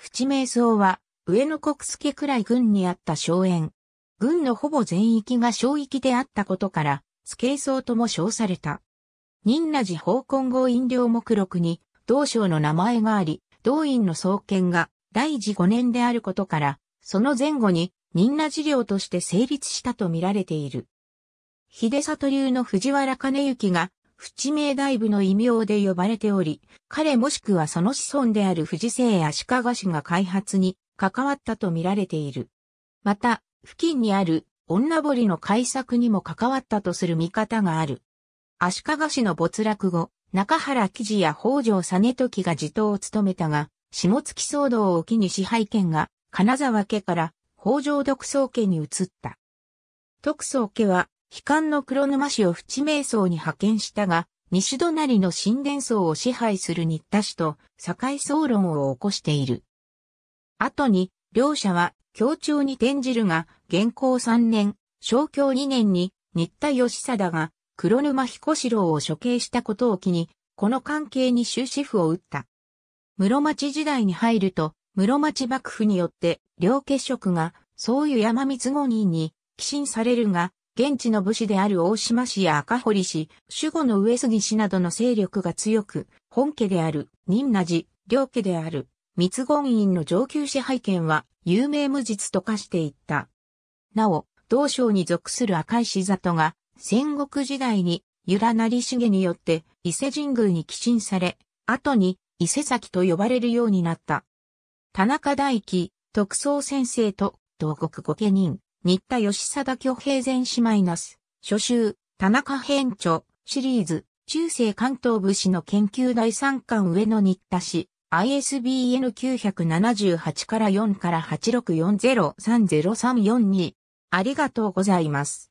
淵名荘は、上野国助くらい軍にあった荘園。軍のほぼ全域が小域であったことから、助荘とも称された。仁和寺法根号飲料目録に、同省の名前があり、同院の創建が、大治5年であることから、その前後に、仁和寺領として成立したと見られている。秀里流の藤原兼行が、不知名大部の異名で呼ばれており、彼もしくはその子孫である富士生足利氏が開発に関わったと見られている。また、付近にある女堀の開作にも関わったとする見方がある。足利氏の没落後、中原記事や北条実時が地頭を務めたが、下月騒動を機に支配権が金沢家から北条独創家に移った。徳宗家は悲観の黒沼氏を淵瞑想に派遣したが、西隣の神殿僧を支配する新田氏と境争論を起こしている。後に、両者は協調に転じるが、現行3年、小教2年に新田義貞が黒沼彦四郎を処刑したことを機に、この関係に終止符を打った。室町時代に入ると、室町幕府によって両結職が、そういう山光五人に寄進されるが、現地の武士である大島氏や赤堀氏、守護の上杉氏などの勢力が強く、本家である、仁和寺、両家である、密言院の上級支配権は、有名無実と化していった。なお、道省に属する赤石里が、戦国時代に、由良成重によって、伊勢神宮に寄進され、後に、伊勢崎と呼ばれるようになった。田中大輝、特捜先生と、同国御家人、新田義貞挙平前史マイナス、初週田中編著、シリーズ、中世関東武士の研究第3巻上の新田氏、ISBN 978から4から864030342。ありがとうございます。